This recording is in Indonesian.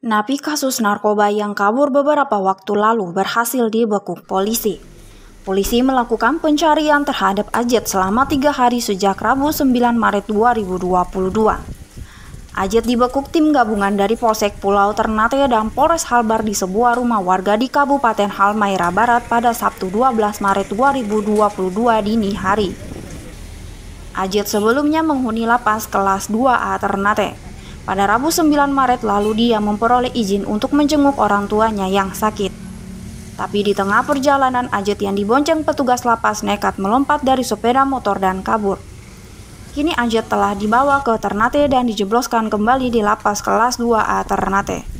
Napi kasus narkoba yang kabur beberapa waktu lalu berhasil dibekuk polisi. Polisi melakukan pencarian terhadap Ajet selama tiga hari sejak Rabu 9 Maret 2022. Ajet dibekuk tim gabungan dari Polsek Pulau Ternate dan Polres Halbar di sebuah rumah warga di Kabupaten Halmaira Barat pada Sabtu 12 Maret 2022 dini hari. Ajet sebelumnya menghuni lapas kelas 2A Ternate. Pada Rabu 9 Maret lalu dia memperoleh izin untuk menjenguk orang tuanya yang sakit. Tapi di tengah perjalanan Ajit yang dibonceng petugas lapas nekat melompat dari sepeda motor dan kabur. Kini Ajit telah dibawa ke Ternate dan dijebloskan kembali di lapas kelas 2A Ternate.